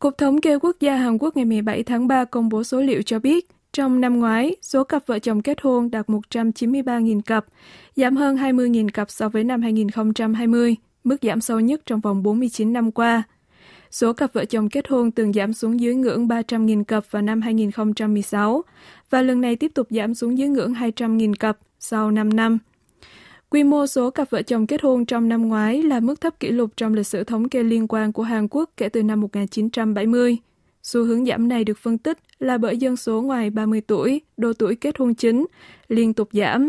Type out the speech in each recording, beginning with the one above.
Cục Thống kê Quốc gia Hàn Quốc ngày 17 tháng 3 công bố số liệu cho biết, trong năm ngoái, số cặp vợ chồng kết hôn đạt 193.000 cặp, giảm hơn 20.000 cặp so với năm 2020, mức giảm sâu nhất trong vòng 49 năm qua. Số cặp vợ chồng kết hôn từng giảm xuống dưới ngưỡng 300.000 cặp vào năm 2016 và lần này tiếp tục giảm xuống dưới ngưỡng 200.000 cặp sau 5 năm. Quy mô số cặp vợ chồng kết hôn trong năm ngoái là mức thấp kỷ lục trong lịch sử thống kê liên quan của Hàn Quốc kể từ năm 1970. Xu hướng giảm này được phân tích là bởi dân số ngoài 30 tuổi, độ tuổi kết hôn chính, liên tục giảm.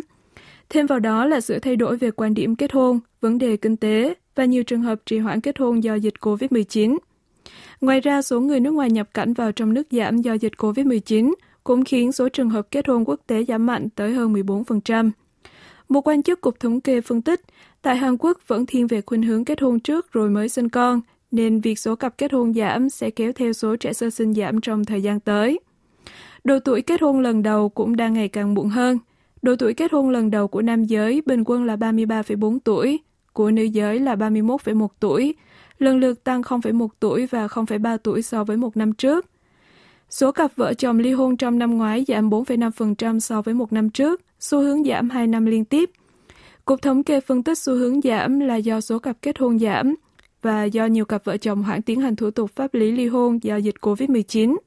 Thêm vào đó là sự thay đổi về quan điểm kết hôn, vấn đề kinh tế và nhiều trường hợp trì hoãn kết hôn do dịch COVID-19. Ngoài ra, số người nước ngoài nhập cảnh vào trong nước giảm do dịch COVID-19 cũng khiến số trường hợp kết hôn quốc tế giảm mạnh tới hơn 14%. Một quan chức cục thống kê phân tích, tại Hàn Quốc vẫn thiên về khuynh hướng kết hôn trước rồi mới sinh con, nên việc số cặp kết hôn giảm sẽ kéo theo số trẻ sơ sinh giảm trong thời gian tới. Độ tuổi kết hôn lần đầu cũng đang ngày càng muộn hơn. Độ tuổi kết hôn lần đầu của nam giới bình quân là 33,4 tuổi, của nữ giới là 31,1 tuổi, lần lượt tăng 0,1 tuổi và 0,3 tuổi so với một năm trước – Số cặp vợ chồng ly hôn trong năm ngoái giảm 4,5% so với một năm trước, xu hướng giảm 2 năm liên tiếp. Cục thống kê phân tích xu hướng giảm là do số cặp kết hôn giảm và do nhiều cặp vợ chồng hoãn tiến hành thủ tục pháp lý ly hôn do dịch COVID-19.